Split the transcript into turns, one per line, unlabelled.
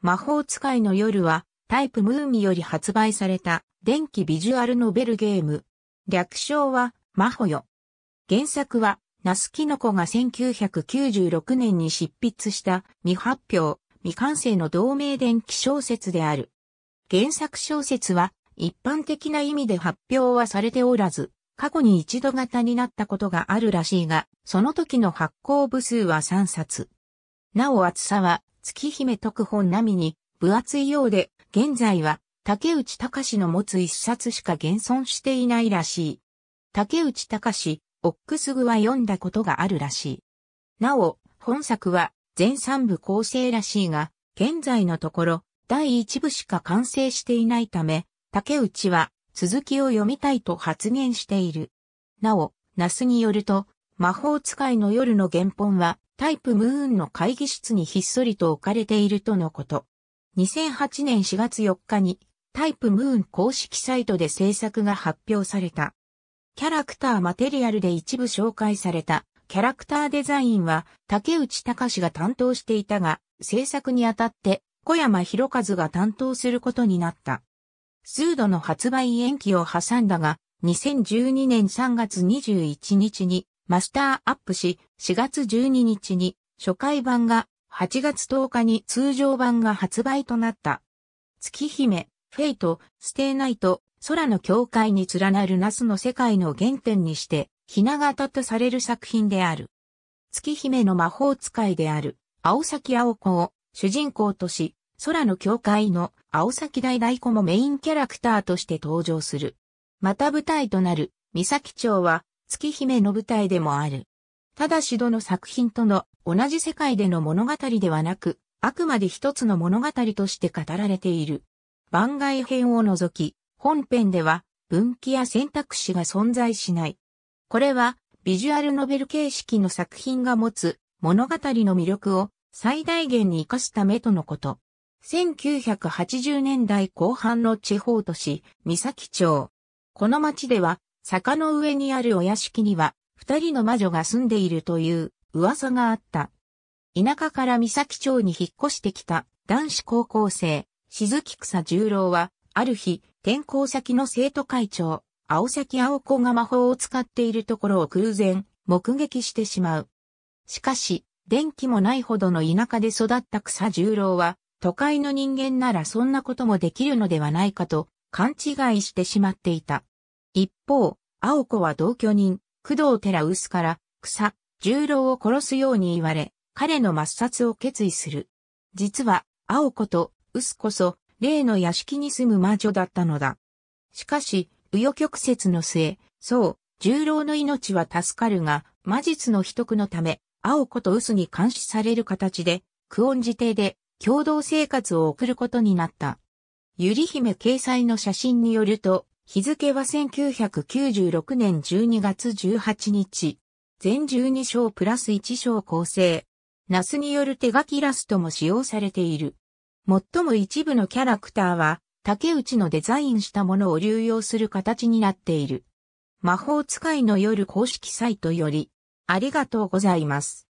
魔法使いの夜は、タイプムーミより発売された、電気ビジュアルノベルゲーム。略称は、マホよ。原作は、ナスキノコが1996年に執筆した未発表、未完成の同名電気小説である。原作小説は一般的な意味で発表はされておらず、過去に一度型になったことがあるらしいが、その時の発行部数は3冊。なお厚さは月姫特本並みに分厚いようで、現在は竹内隆の持つ一冊しか現存していないらしい。竹内隆、オックスグは読んだことがあるらしい。なお、本作は全3部構成らしいが、現在のところ第1部しか完成していないため、竹内は続きを読みたいと発言している。なお、ナスによると、魔法使いの夜の原本は、タイプムーンの会議室にひっそりと置かれているとのこと。2008年4月4日に、タイプムーン公式サイトで制作が発表された。キャラクターマテリアルで一部紹介された、キャラクターデザインは竹内隆が担当していたが、制作にあたって小山博一が担当することになった。数度の発売延期を挟んだが、2012年3月21日にマスターアップし、4月12日に初回版が、8月10日に通常版が発売となった。月姫、フェイト、ステイナイト、空の境界に連なるナスの世界の原点にして、ひな形とされる作品である。月姫の魔法使いである、青崎青子を主人公とし、空の境界の青崎大大子もメインキャラクターとして登場する。また舞台となる、三崎町は月姫の舞台でもある。ただしどの作品との同じ世界での物語ではなく、あくまで一つの物語として語られている。番外編を除き、本編では分岐や選択肢が存在しない。これはビジュアルノベル形式の作品が持つ物語の魅力を最大限に活かすためとのこと。1980年代後半の地方都市、三崎町。この町では坂の上にあるお屋敷には、二人の魔女が住んでいるという噂があった。田舎から三崎町に引っ越してきた男子高校生、鈴木草十郎は、ある日、転校先の生徒会長、青崎青子が魔法を使っているところを偶然、目撃してしまう。しかし、電気もないほどの田舎で育った草十郎は、都会の人間ならそんなこともできるのではないかと、勘違いしてしまっていた。一方、青子は同居人、工藤寺臼から、草、十郎を殺すように言われ、彼の抹殺を決意する。実は、青子と臼こそ、例の屋敷に住む魔女だったのだ。しかし、紆余曲折の末、そう、十郎の命は助かるが、魔術の秘匿のため、青子と臼に監視される形で、久遠寺邸で共同生活を送ることになった。百合姫掲載の写真によると、日付は1996年12月18日。全12章プラス1章構成。ナスによる手書きイラストも使用されている。最も一部のキャラクターは、竹内のデザインしたものを流用する形になっている。魔法使いの夜公式サイトより、ありがとうございます。